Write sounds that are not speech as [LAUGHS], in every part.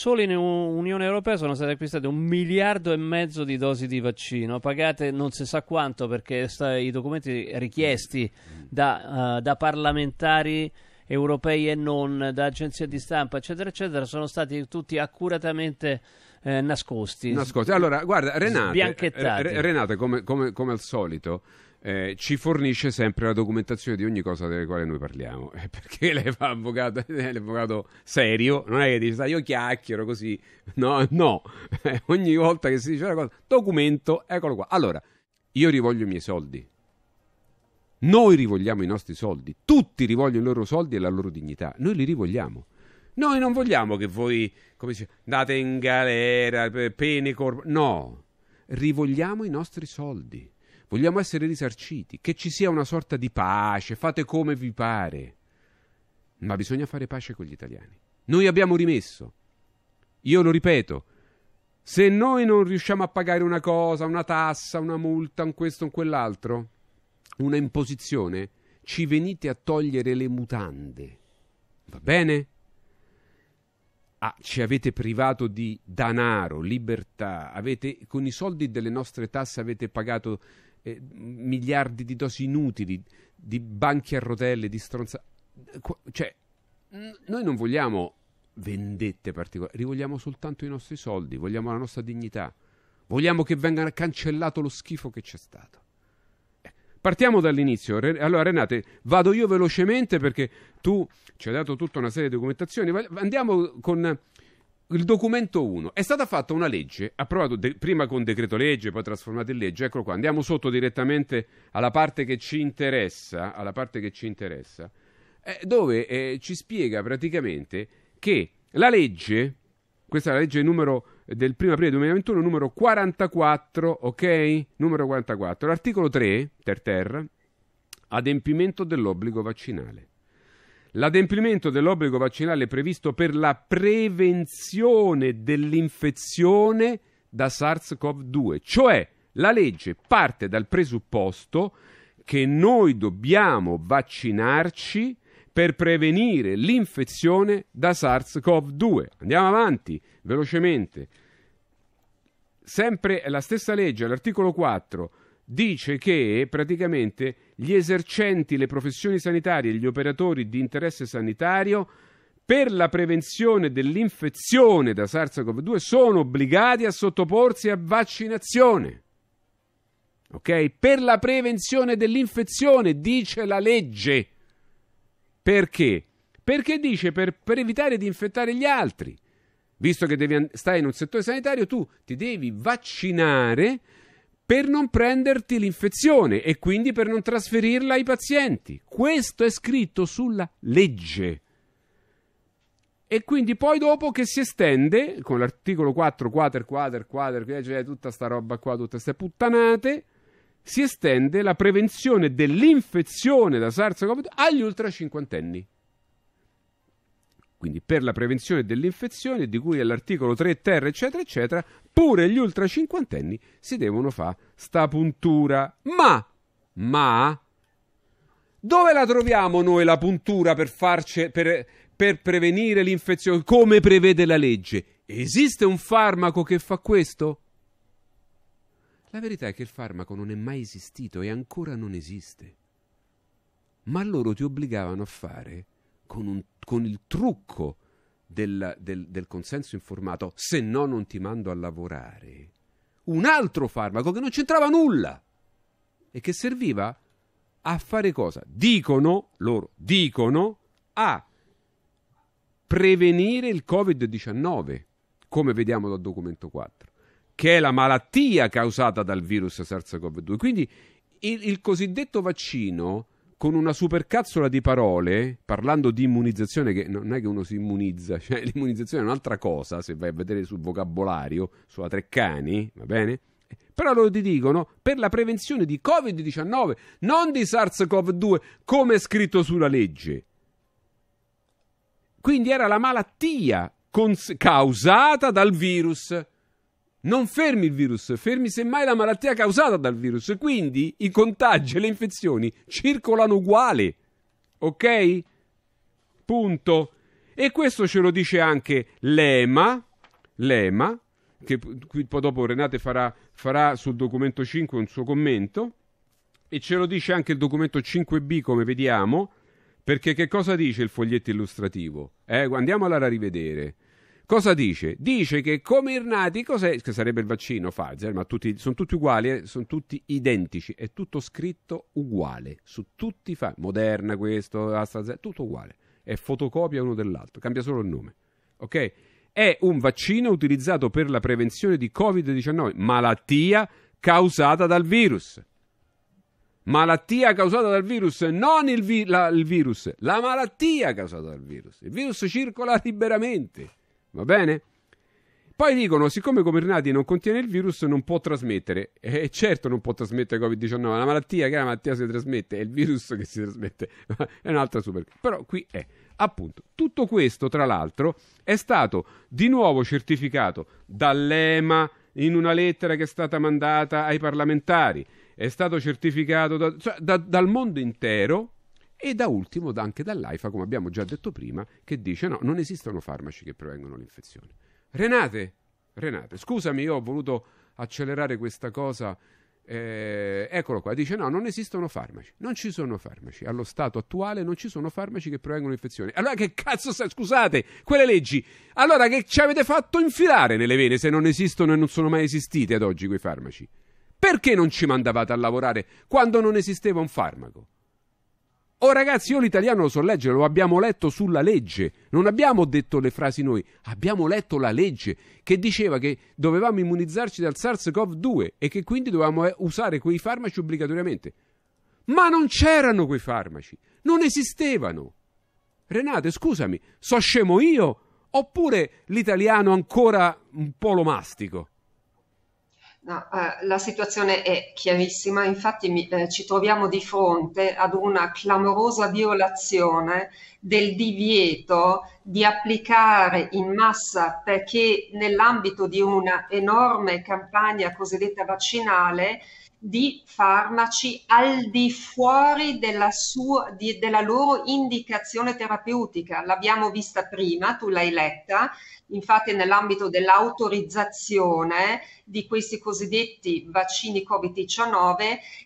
Solo in Unione Europea sono state acquistate un miliardo e mezzo di dosi di vaccino, pagate non si sa quanto perché sta, i documenti richiesti da, uh, da parlamentari europei e non, da agenzie di stampa, eccetera, eccetera, sono stati tutti accuratamente eh, nascosti. Nascosti. Allora, guarda, Renate, Renate come, come, come al solito, eh, ci fornisce sempre la documentazione di ogni cosa delle quali noi parliamo. Eh, [LAUGHS] perché lei fa avvocato, [LAUGHS] eh, l'avvocato serio, non è che dice, sai, io chiacchiero così. No, no. Eh, ogni volta che si dice una cosa, documento, eccolo qua. Allora, io rivoglio i miei soldi. Noi rivogliamo i nostri soldi. Tutti rivogliono i loro soldi e la loro dignità. Noi li rivogliamo. Noi non vogliamo che voi, come dice, andate in galera, pene corpo. No. Rivogliamo i nostri soldi Vogliamo essere risarciti, che ci sia una sorta di pace, fate come vi pare. Ma bisogna fare pace con gli italiani. Noi abbiamo rimesso. Io lo ripeto, se noi non riusciamo a pagare una cosa, una tassa, una multa, un questo, un quell'altro, una imposizione, ci venite a togliere le mutande. Va bene? Ah, ci avete privato di danaro, libertà, avete, con i soldi delle nostre tasse avete pagato eh, miliardi di dosi inutili, di banchi a rotelle, di stronza... Cioè, n- noi non vogliamo vendette particolari, vogliamo soltanto i nostri soldi, vogliamo la nostra dignità, vogliamo che venga cancellato lo schifo che c'è stato. Eh, partiamo dall'inizio. allora, Renate, vado io velocemente perché tu ci hai dato tutta una serie di documentazioni. Andiamo con il documento 1. È stata fatta una legge, approvata de- prima con decreto legge, poi trasformata in legge. Eccolo qua, andiamo sotto direttamente alla parte che ci interessa, che ci interessa eh, dove eh, ci spiega praticamente che la legge, questa è la legge numero eh, del 1 aprile 2021, numero 44, ok? Numero 44, l'articolo 3, ter terra, adempimento dell'obbligo vaccinale. L'adempimento dell'obbligo vaccinale è previsto per la prevenzione dell'infezione da SARS-CoV-2, cioè la legge parte dal presupposto che noi dobbiamo vaccinarci per prevenire l'infezione da SARS-CoV-2. Andiamo avanti velocemente. Sempre la stessa legge, l'articolo 4 dice che praticamente gli esercenti le professioni sanitarie e gli operatori di interesse sanitario per la prevenzione dell'infezione da SARS-CoV-2 sono obbligati a sottoporsi a vaccinazione. Ok? Per la prevenzione dell'infezione, dice la legge. Perché? Perché dice per, per evitare di infettare gli altri. Visto che devi, stai in un settore sanitario, tu ti devi vaccinare per non prenderti l'infezione e quindi per non trasferirla ai pazienti. Questo è scritto sulla legge. E quindi poi dopo che si estende con l'articolo 4 quater quater quater, c'è cioè tutta sta roba qua, tutte queste puttanate, si estende la prevenzione dell'infezione da SARS-CoV-2 agli ultra cinquantenni quindi per la prevenzione dell'infezione, di cui all'articolo 3 terra, eccetera, eccetera, pure gli ultra cinquantenni si devono fare sta puntura. Ma, ma, dove la troviamo noi la puntura per, farci, per, per prevenire l'infezione, come prevede la legge? Esiste un farmaco che fa questo? La verità è che il farmaco non è mai esistito e ancora non esiste. Ma loro ti obbligavano a fare con, un, con il trucco del, del, del, consenso informato, se no non ti mando a lavorare, un altro farmaco che non c'entrava nulla e che serviva a fare cosa? Dicono, loro dicono, a prevenire il Covid-19, come vediamo dal documento 4, che è la malattia causata dal virus SARS-CoV-2. Quindi il, il cosiddetto vaccino con una supercazzola di parole, parlando di immunizzazione, che non è che uno si immunizza, [LAUGHS] cioè l'immunizzazione è un'altra cosa, se vai a vedere sul vocabolario, sulla Treccani, va bene? Però loro ti dicono per la prevenzione di Covid-19, non di SARS-CoV-2, come è scritto sulla legge. Quindi era la malattia cons- causata dal virus non fermi il virus, fermi semmai la malattia causata dal virus. Quindi i contagi e le infezioni circolano uguali. Ok? Punto. E questo ce lo dice anche l'EMA, l'EMA che qui poi dopo Renate farà, farà sul documento 5 un suo commento, e ce lo dice anche il documento 5B come vediamo, perché che cosa dice il foglietto illustrativo? Eh, andiamola a rivedere. Cosa dice? Dice che come Irnati, cos'è, che sarebbe il vaccino Pfizer, ma tutti, sono tutti uguali, eh, sono tutti identici, è tutto scritto uguale, su tutti i fa, Moderna questo, AstraZeneca, tutto uguale, è fotocopia uno dell'altro, cambia solo il nome, ok? È un vaccino utilizzato per la prevenzione di Covid-19, malattia causata dal virus malattia causata dal virus, non il, vi- la, il, virus, la malattia causata dal virus. Il virus circola liberamente. Va bene? Poi dicono, siccome Comirnaty non contiene il virus, non può trasmettere. E certo non può trasmettere Covid-19, la malattia che è la malattia si trasmette, è il virus che si trasmette. [LAUGHS] è un'altra super... Però qui è, appunto, tutto questo, tra l'altro, è stato di nuovo certificato dall'EMA in una lettera che è stata mandata ai parlamentari. È stato certificato da, cioè, da, dal mondo intero e da ultimo anche dall'AIFA, come abbiamo già detto prima, che dice no, non esistono farmaci che prevengono l'infezione. Renate, Renate, scusami, io ho voluto accelerare questa cosa. Eh, eccolo qua, dice no, non esistono farmaci, non ci sono farmaci, allo stato attuale non ci sono farmaci che prevengono infezioni. Allora che cazzo, sta, scusate, quelle leggi, allora che ci avete fatto infilare nelle vene se non esistono e non sono mai esistiti ad oggi quei farmaci? Perché non ci mandavate a lavorare quando non esisteva un farmaco? Oh ragazzi, io l'italiano lo so leggere, lo abbiamo letto sulla legge, non abbiamo detto le frasi noi, abbiamo letto la legge che diceva che dovevamo immunizzarci dal SARS-CoV-2 e che quindi dovevamo eh, usare quei farmaci obbligatoriamente. Ma non c'erano quei farmaci, non esistevano. Renate, scusami, so scemo io oppure l'italiano ancora un po' lo No, eh, la situazione è chiarissima, infatti mi, eh, ci troviamo di fronte ad una clamorosa violazione del divieto di applicare in massa perché nell'ambito di una enorme campagna cosiddetta vaccinale di farmaci al di fuori della, sua, di, della loro indicazione terapeutica. L'abbiamo vista prima, tu l'hai letta, infatti nell'ambito dell'autorizzazione di questi cosiddetti vaccini Covid-19,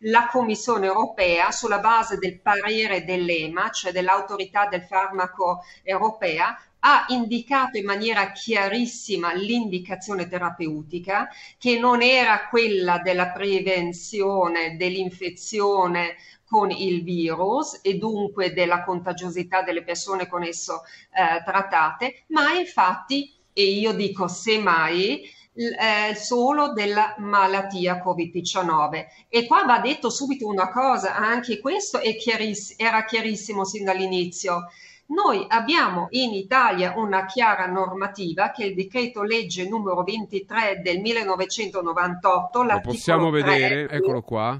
la Commissione europea, sulla base del parere dell'EMA, cioè dell'autorità del farmaco europea, ha indicato in maniera chiarissima l'indicazione terapeutica, che non era quella della prevenzione dell'infezione con il virus e dunque della contagiosità delle persone con esso eh, trattate, ma infatti, e io dico semmai, eh, solo della malattia Covid-19. E qua va detto subito una cosa, anche questo chiariss- era chiarissimo sin dall'inizio. Noi abbiamo in Italia una chiara normativa che è il decreto legge numero 23 del 1998. Lo possiamo vedere, eccolo qua.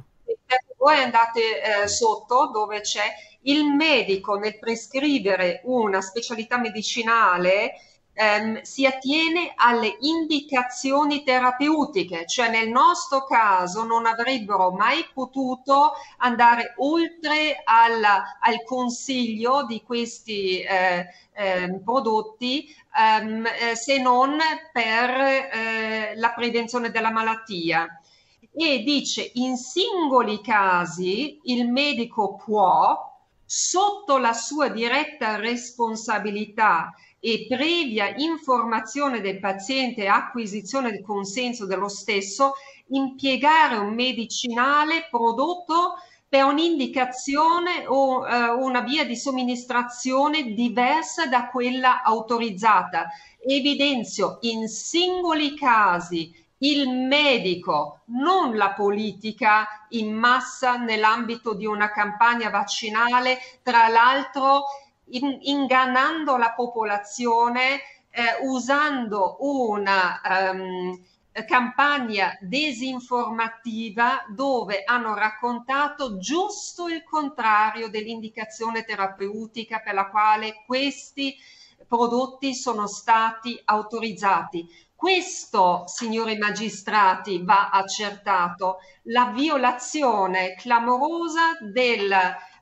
Voi andate eh, sotto dove c'è il medico nel prescrivere una specialità medicinale ehm, si attiene alle indicazioni terapeutiche, cioè nel nostro caso non avrebbero mai potuto andare oltre alla, al consiglio di questi eh, eh, prodotti ehm, eh, se non per eh, la prevenzione della malattia. E dice in singoli casi il medico può, sotto la sua diretta responsabilità, e previa informazione del paziente e acquisizione del consenso dello stesso, impiegare un medicinale prodotto per un'indicazione o eh, una via di somministrazione diversa da quella autorizzata. Evidenzio in singoli casi il medico, non la politica in massa nell'ambito di una campagna vaccinale. Tra l'altro in, ingannando la popolazione eh, usando una um, campagna disinformativa dove hanno raccontato giusto il contrario dell'indicazione terapeutica per la quale questi prodotti sono stati autorizzati. Questo, signori magistrati, va accertato, la violazione clamorosa del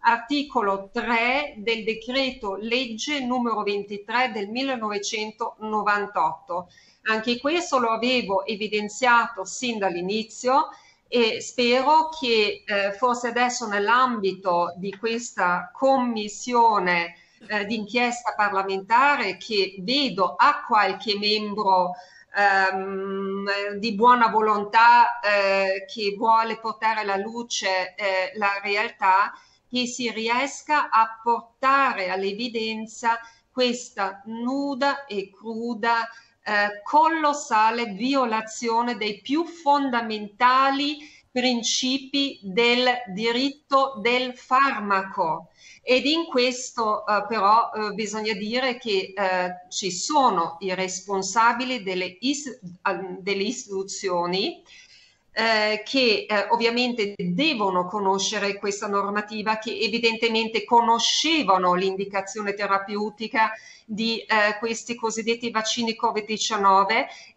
articolo 3 del decreto legge numero 23 del 1998. Anche questo lo avevo evidenziato sin dall'inizio e spero che eh, forse adesso nell'ambito di questa commissione eh, d'inchiesta parlamentare che vedo a qualche membro ehm, di buona volontà eh, che vuole portare alla luce eh, la realtà, che si riesca a portare all'evidenza questa nuda e cruda eh, colossale violazione dei più fondamentali principi del diritto del farmaco ed in questo eh, però eh, bisogna dire che eh, ci sono i responsabili delle, is- delle istituzioni eh, che eh, ovviamente devono conoscere questa normativa, che evidentemente conoscevano l'indicazione terapeutica di eh, questi cosiddetti vaccini Covid-19,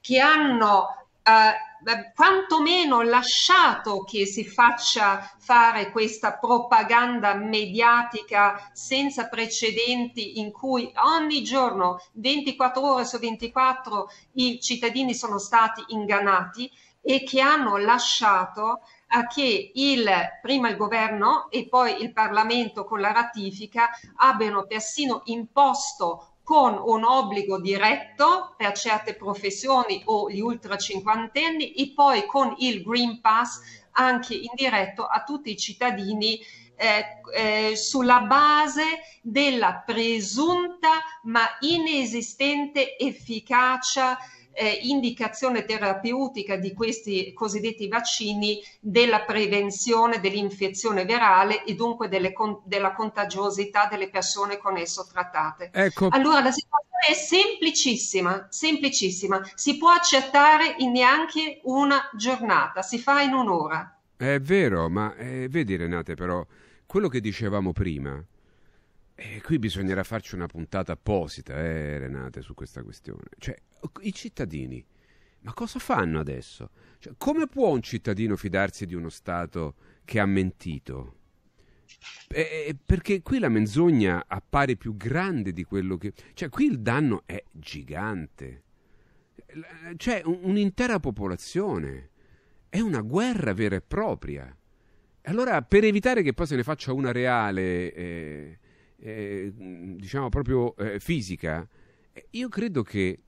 che hanno eh, eh, quantomeno lasciato che si faccia fare questa propaganda mediatica senza precedenti in cui ogni giorno, 24 ore su 24, i cittadini sono stati ingannati e che hanno lasciato a che il, prima il governo e poi il Parlamento con la ratifica abbiano persino imposto con un obbligo diretto per certe professioni o gli ultra cinquantenni e poi con il Green Pass anche indiretto a tutti i cittadini eh, eh, sulla base della presunta ma inesistente efficacia eh, indicazione terapeutica di questi cosiddetti vaccini della prevenzione dell'infezione virale e dunque delle, della contagiosità delle persone con esso trattate. Ecco. Allora la situazione è semplicissima, semplicissima, si può accettare in neanche una giornata, si fa in un'ora. È vero, ma eh, vedi Renate però, quello che dicevamo prima, e qui bisognerà farci una puntata apposita, eh, Renate, su questa questione. Cioè, i cittadini, ma cosa fanno adesso? Cioè, come può un cittadino fidarsi di uno Stato che ha mentito? Eh, perché qui la menzogna appare più grande di quello che... Cioè, qui il danno è gigante. C'è cioè, un'intera popolazione. È una guerra vera e propria. Allora, per evitare che poi se ne faccia una reale... Eh eh, diciamo proprio eh, fisica, eh, io credo che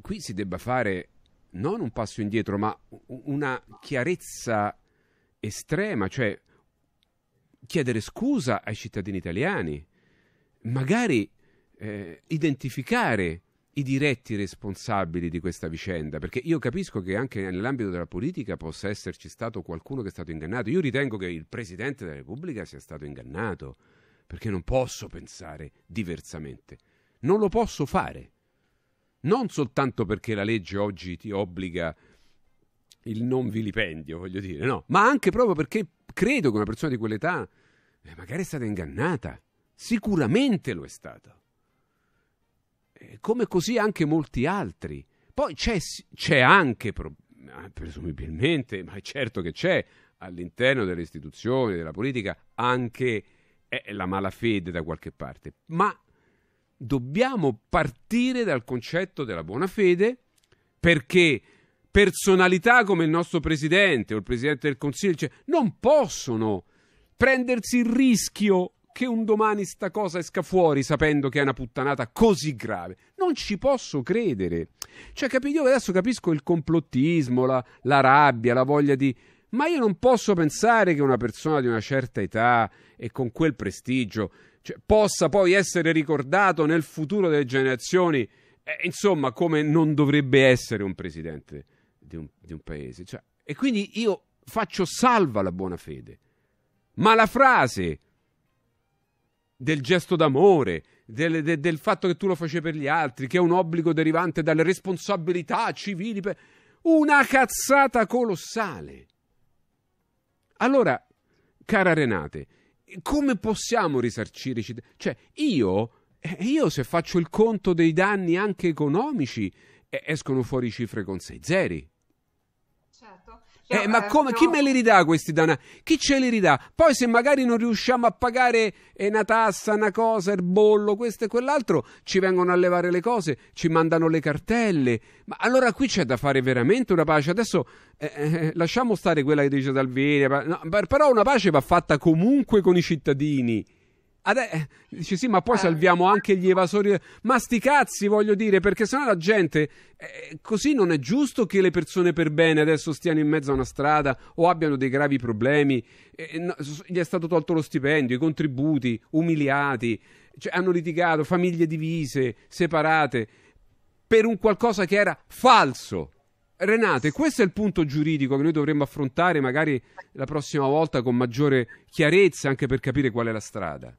qui si debba fare non un passo indietro, ma una chiarezza estrema, cioè chiedere scusa ai cittadini italiani, magari eh, identificare i diretti responsabili di questa vicenda, perché io capisco che anche nell'ambito della politica possa esserci stato qualcuno che è stato ingannato. Io ritengo che il Presidente della Repubblica sia stato ingannato perché non posso pensare diversamente. Non lo posso fare. Non soltanto perché la legge oggi ti obbliga il non vilipendio, voglio dire, no, ma anche proprio perché credo che una persona di quell'età eh, magari è stata ingannata. Sicuramente lo è stata. Eh, come così anche molti altri. Poi c'è, c'è anche, presumibilmente, ma è certo che c'è all'interno delle istituzioni, della politica, anche è la malafede da qualche parte, ma dobbiamo partire dal concetto della buona fede perché personalità come il nostro presidente o il presidente del consiglio cioè, non possono prendersi il rischio che un domani sta cosa esca fuori sapendo che è una puttanata così grave. Non ci posso credere. Cioè, capito? Io adesso capisco il complottismo, la, la rabbia, la voglia di ma io non posso pensare che una persona di una certa età e con quel prestigio cioè, possa poi essere ricordato nel futuro delle generazioni, eh, insomma, come non dovrebbe essere un presidente di un, di un paese. Cioè, e quindi io faccio salva la buona fede. Ma la frase del gesto d'amore, del, del, del, fatto che tu lo facevi per gli altri, che è un obbligo derivante dalle responsabilità civili, per... una cazzata colossale. Allora, cara Renate, come possiamo risarcire Cioè, io, eh, io se faccio il conto dei danni anche economici, eh, escono fuori cifre con 6 zeri. Certo. Eh, cioè, eh, ma come, chi me li ridà questi danari? Chi ce li ridà? Poi se magari non riusciamo a pagare eh, una tassa, una cosa, il bollo, questo e quell'altro, ci vengono a levare le cose, ci mandano le cartelle. Ma allora qui c'è da fare veramente una pace. Adesso eh, eh, lasciamo stare quella che dice Salvini, no, però una pace va fatta comunque con i cittadini. Adè, eh, dici sì, ma poi eh. salviamo anche gli evasori. Ma sti cazzi, voglio dire, perché sennò la gente. Eh, così non è giusto che le persone per bene adesso stiano in mezzo a una strada o abbiano dei gravi problemi. Eh, no, gli è stato tolto lo stipendio, i contributi, umiliati, cioè, hanno litigato, famiglie divise, separate, per un qualcosa che era falso. Renate, questo è il punto giuridico che noi dovremmo affrontare magari la prossima volta con maggiore chiarezza anche per capire qual è la strada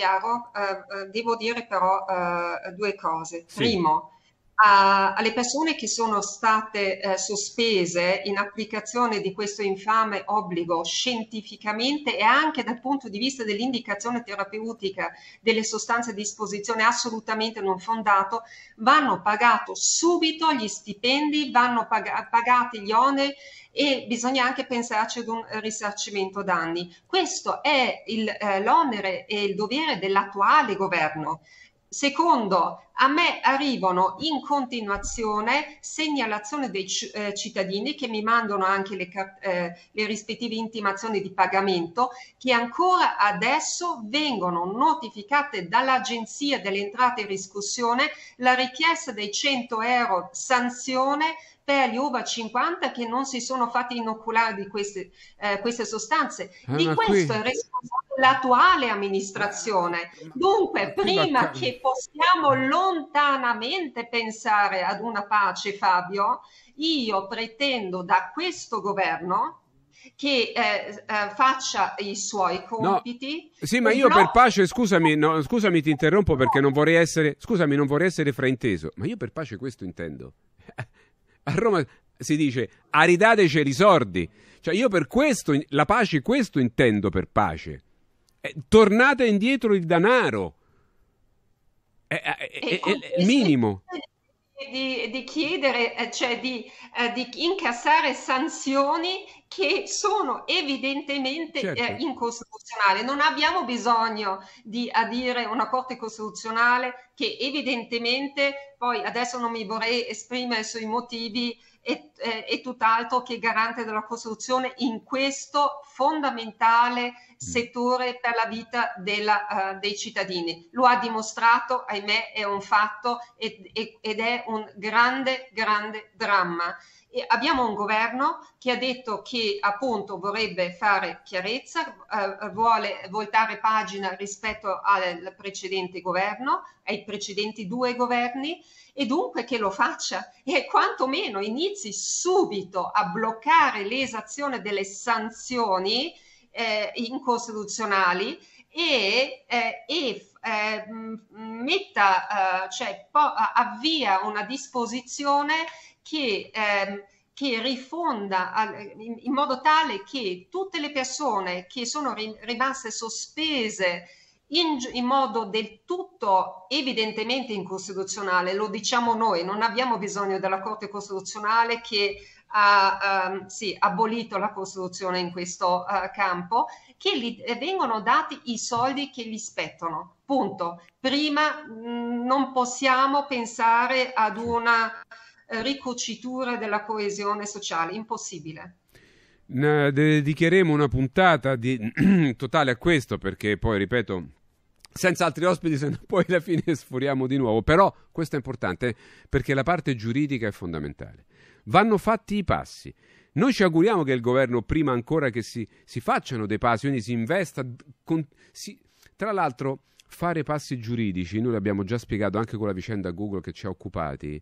chiaro. Eh, eh, devo dire però eh, due cose. Sì. Primo, a, alle persone che sono state eh, sospese in applicazione di questo infame obbligo scientificamente e anche dal punto di vista dell'indicazione terapeutica delle sostanze a disposizione assolutamente non fondato, vanno pagati subito gli stipendi, vanno pag- pagati gli oneri e bisogna anche pensarci ad un risarcimento danni. Questo è il, eh, l'onere e il dovere dell'attuale governo. Secondo, a me arrivano in continuazione segnalazioni dei eh, cittadini che mi mandano anche le, eh, le rispettive intimazioni di pagamento che ancora adesso vengono notificate dall'Agenzia delle Entrate e Riscossione la richiesta dei 100 euro sanzione per gli UVA 50 che non si sono fatti inoculare di queste, eh, queste sostanze. Eh, di questo qui... è responsabile l'attuale amministrazione. Eh, Dunque, prima che possiamo loro lontanamente pensare ad una pace, Fabio, io pretendo da questo governo che eh, eh, faccia i suoi compiti. No. Sì, ma io no... per pace, scusami, no, scusami, ti interrompo perché non vorrei essere, scusami, non vorrei essere frainteso, ma io per pace questo intendo. [LAUGHS] A Roma si dice aridateci i sordi. Cioè io per questo, la pace questo intendo per pace. Eh, tornate indietro il denaro è, eh, eh, eh, il minimo. Di, di, chiedere, cioè di, eh, di, incassare sanzioni che sono evidentemente certo. eh, incostituzionali. Non abbiamo bisogno di adire una Corte Costituzionale che evidentemente, poi adesso non mi vorrei esprimere sui motivi e, eh, e tutt'altro che garante della costruzione in questo fondamentale mm. settore per la vita della, uh, dei cittadini. Lo ha dimostrato, ahimè, è un fatto ed, ed è un grande, grande dramma. E abbiamo un governo che ha detto che appunto vorrebbe fare chiarezza, eh, vuole voltare pagina rispetto al precedente governo, ai precedenti due governi e dunque che lo faccia e quantomeno inizi subito a bloccare l'esazione delle sanzioni eh, incostituzionali e, eh, e eh, metta, eh, cioè, po- avvia una disposizione che, ehm, che rifonda al, in, in, modo tale che tutte le persone che sono ri, rimaste sospese in, in, modo del tutto evidentemente incostituzionale, lo diciamo noi, non abbiamo bisogno della Corte Costituzionale che ha um, sì, abolito la Costituzione in questo uh, campo, che gli eh, vengono dati i soldi che gli spettano. Punto. Prima mh, mm, non possiamo pensare ad una ricuciture della coesione sociale, impossibile. Dedicheremo una puntata di... [CLEARS THROAT] totale a questo perché poi, ripeto, senza altri ospiti, se no [LAUGHS] poi alla fine sforiamo di nuovo. Però questo è importante perché la parte giuridica è fondamentale. Vanno fatti i passi. Noi ci auguriamo che il governo, prima ancora che si, si facciano dei passi, quindi si investa. Con, si, tra l'altro, fare passi giuridici, noi l'abbiamo già spiegato anche con la vicenda Google che ci ha occupati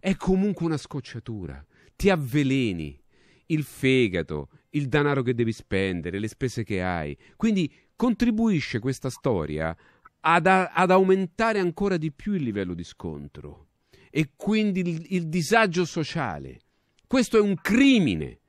è comunque una scocciatura. Ti avveleni il fegato, il denaro che devi spendere, le spese che hai. Quindi contribuisce questa storia ad, a- ad aumentare ancora di più il livello di scontro e quindi il, il disagio sociale. Questo è un crimine.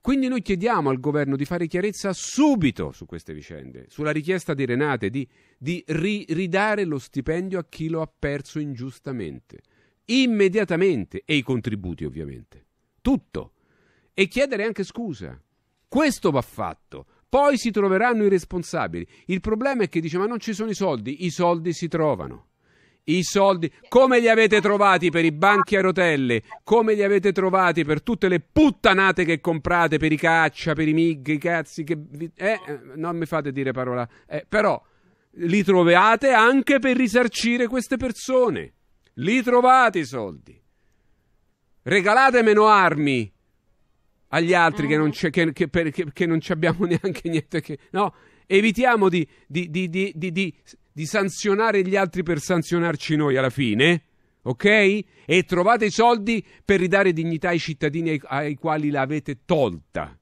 Quindi noi chiediamo al governo di fare chiarezza subito su queste vicende, sulla richiesta di Renate di, di ri- ridare lo stipendio a chi lo ha perso ingiustamente immediatamente e i contributi ovviamente. Tutto. E chiedere anche scusa. Questo va fatto. Poi si troveranno i responsabili. Il problema è che dice ma non ci sono i soldi. I soldi si trovano. I soldi, come li avete trovati per i banchi a rotelle? Come li avete trovati per tutte le puttanate che comprate, per i caccia, per i mig, i cazzi che... Eh, eh, non mi fate dire parola. Eh, però li trovate anche per risarcire queste persone. Li trovate i soldi. Regalate meno armi agli altri che non, che, che, per, che, non abbiamo [LAUGHS] neanche niente. Che, no? Evitiamo di, di, di, di sanzionare gli altri per sanzionarci noi alla fine ok? E trovate i soldi per ridare dignità ai cittadini ai, ai, quali l'avete tolta.